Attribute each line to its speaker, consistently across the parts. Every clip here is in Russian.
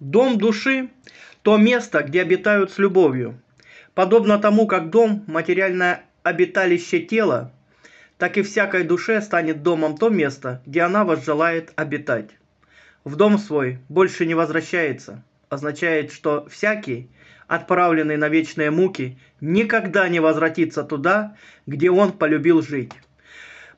Speaker 1: Дом души – то место, где обитают с любовью. Подобно тому, как дом – материальное обиталище тела, так и всякой душе станет домом то место, где она возжелает обитать. В дом свой больше не возвращается, означает, что всякий, отправленный на вечные муки, никогда не возвратится туда, где он полюбил жить.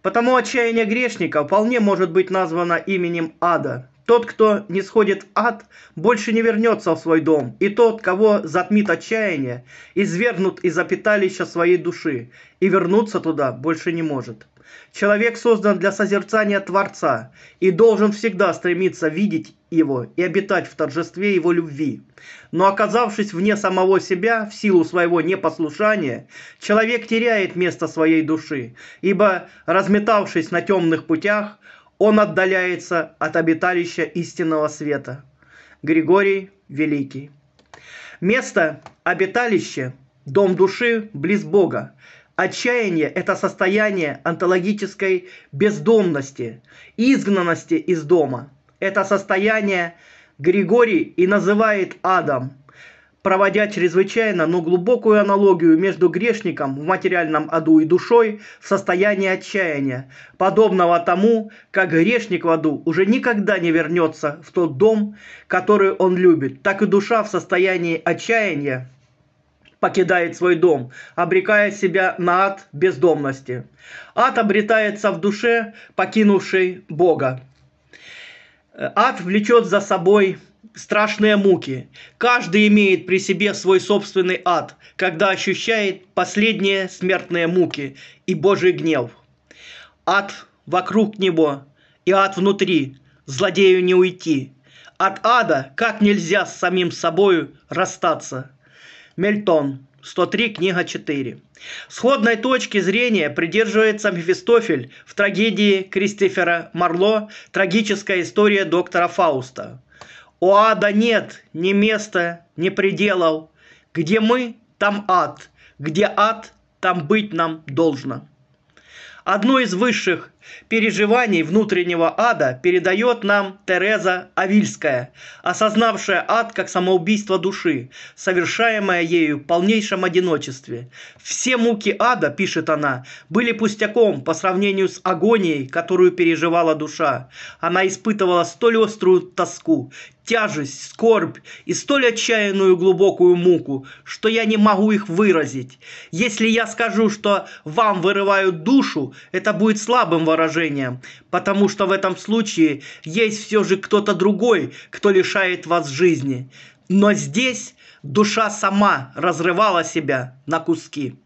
Speaker 1: Потому отчаяние грешника вполне может быть названо именем ада – тот, кто не сходит в ад, больше не вернется в свой дом, и тот, кого затмит отчаяние, извергнут из опиталища своей души, и вернуться туда больше не может. Человек создан для созерцания Творца и должен всегда стремиться видеть его и обитать в торжестве его любви. Но оказавшись вне самого себя, в силу своего непослушания, человек теряет место своей души, ибо, разметавшись на темных путях, он отдаляется от обиталища истинного света. Григорий Великий. Место обиталище, дом души близ Бога. Отчаяние – это состояние онтологической бездомности, изгнанности из дома. Это состояние Григорий и называет адом – проводя чрезвычайно, но глубокую аналогию между грешником в материальном аду и душой в состоянии отчаяния, подобного тому, как грешник в аду уже никогда не вернется в тот дом, который он любит, так и душа в состоянии отчаяния покидает свой дом, обрекая себя на ад бездомности. Ад обретается в душе, покинувшей Бога. Ад влечет за собой страшные муки. Каждый имеет при себе свой собственный ад, когда ощущает последние смертные муки и Божий гнев. Ад вокруг него и ад внутри, злодею не уйти. От ада как нельзя с самим собою расстаться. Мельтон, 103, книга 4. Сходной точки зрения придерживается Мефистофель в трагедии Кристофера Марло «Трагическая история доктора Фауста». У ада нет ни места, ни пределов. Где мы, там ад. Где ад, там быть нам должно. Одно из высших переживаний внутреннего ада передает нам Тереза Авильская, осознавшая ад как самоубийство души, совершаемое ею в полнейшем одиночестве. Все муки ада, пишет она, были пустяком по сравнению с агонией, которую переживала душа. Она испытывала столь острую тоску, тяжесть, скорбь и столь отчаянную глубокую муку, что я не могу их выразить. Если я скажу, что вам вырывают душу, это будет слабым выражения, потому что в этом случае есть все же кто-то другой, кто лишает вас жизни. Но здесь душа сама разрывала себя на куски.